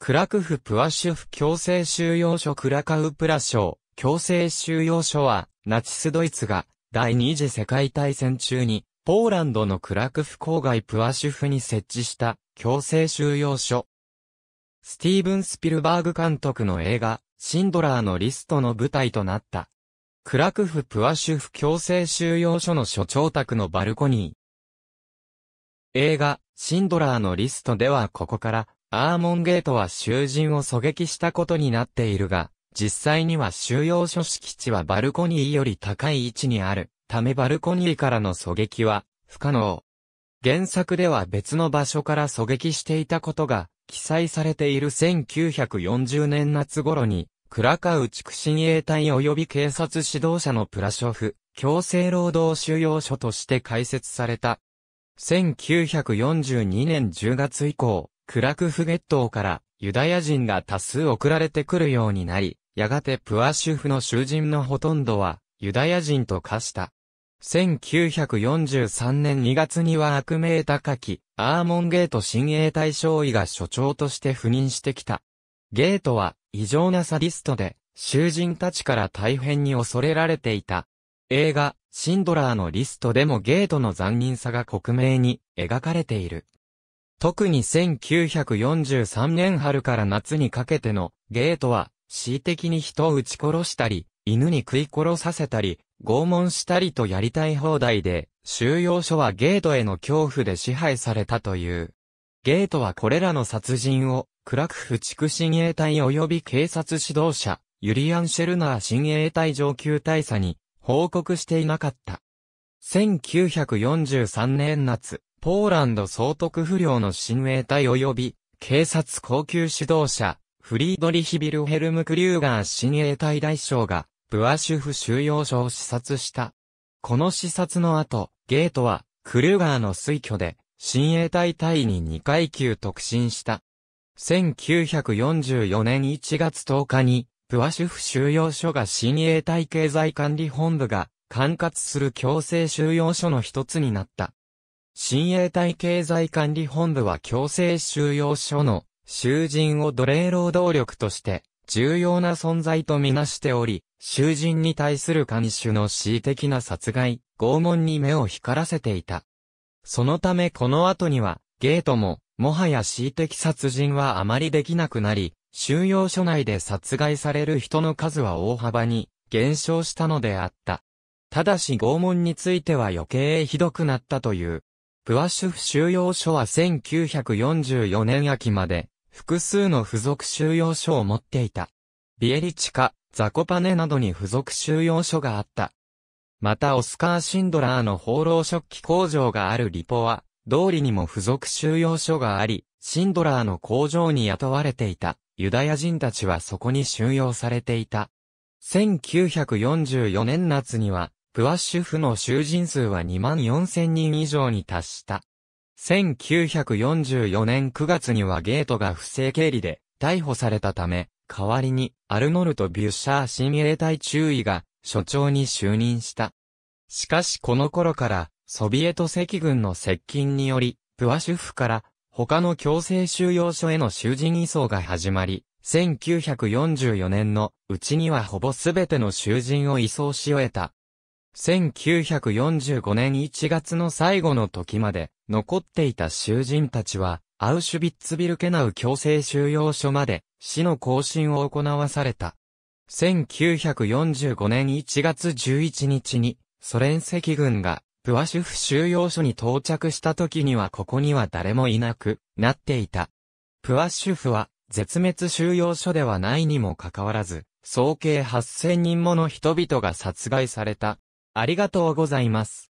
クラクフ・プワシュフ強制収容所クラカウプラ省強制収容所は、ナチスドイツが第二次世界大戦中に、ポーランドのクラクフ郊外プワシュフに設置した強制収容所。スティーブン・スピルバーグ監督の映画、シンドラーのリストの舞台となった。クラクフ・プワシュフ強制収容所の所長宅のバルコニー。映画、シンドラーのリストではここから、アーモンゲートは囚人を狙撃したことになっているが、実際には収容所敷地はバルコニーより高い位置にあるためバルコニーからの狙撃は不可能。原作では別の場所から狙撃していたことが記載されている1940年夏頃にクラカウ畜親衛隊及び警察指導者のプラショフ強制労働収容所として開設された。1942年10月以降、クラクフゲットからユダヤ人が多数送られてくるようになり、やがてプアシュフの囚人のほとんどはユダヤ人と化した。1943年2月には悪名高き、アーモンゲート新鋭隊将尉が所長として赴任してきた。ゲートは異常なサディストで、囚人たちから大変に恐れられていた。映画、シンドラーのリストでもゲートの残忍さが克明に描かれている。特に1943年春から夏にかけてのゲートは、恣意的に人を撃ち殺したり、犬に食い殺させたり、拷問したりとやりたい放題で、収容所はゲートへの恐怖で支配されたという。ゲートはこれらの殺人を、クラクフ地区親衛隊及び警察指導者、ユリアン・シェルナー親衛隊上級大佐に報告していなかった。1943年夏、ポーランド総督不良の親衛隊及び、警察高級指導者、フリードリヒ・ビルヘルム・クリューガー親衛隊大将が、ブアシュフ収容所を視察した。この視察の後、ゲートは、クリューガーの推挙で、親衛隊隊に2階級特進した。1944年1月10日に、ブアシュフ収容所が親衛隊経済管理本部が管轄する強制収容所の一つになった。親衛隊経済管理本部は強制収容所の囚人を奴隷労働力として重要な存在とみなしており、囚人に対する監守の恣意的な殺害、拷問に目を光らせていた。そのためこの後には、ゲートも、もはや恣意的殺人はあまりできなくなり、収容所内で殺害される人の数は大幅に減少したのであった。ただし拷問については余計ひどくなったという。プワシュフ収容所は1944年秋まで、複数の付属収容所を持っていた。ビエリチカ、ザコパネなどに付属収容所があった。またオスカー・シンドラーの放浪食器工場があるリポは、通りにも付属収容所があり、シンドラーの工場に雇われていた、ユダヤ人たちはそこに収容されていた。1944年夏には、プアッシュフの囚人数は2万4000人以上に達した。1944年9月にはゲートが不正経理で逮捕されたため、代わりにアルノルト・ビュッシャー新衛隊中尉が所長に就任した。しかしこの頃からソビエト赤軍の接近により、プアシュフから他の強制収容所への囚人移送が始まり、1944年のうちにはほぼすべての囚人を移送し終えた。1945年1月の最後の時まで、残っていた囚人たちは、アウシュビッツビルケナウ強制収容所まで、死の行進を行わされた。1945年1月11日に、ソ連赤軍が、プワシュフ収容所に到着した時にはここには誰もいなくなっていた。プワシュフは、絶滅収容所ではないにもかかわらず、総計8000人もの人々が殺害されたありがとうございます。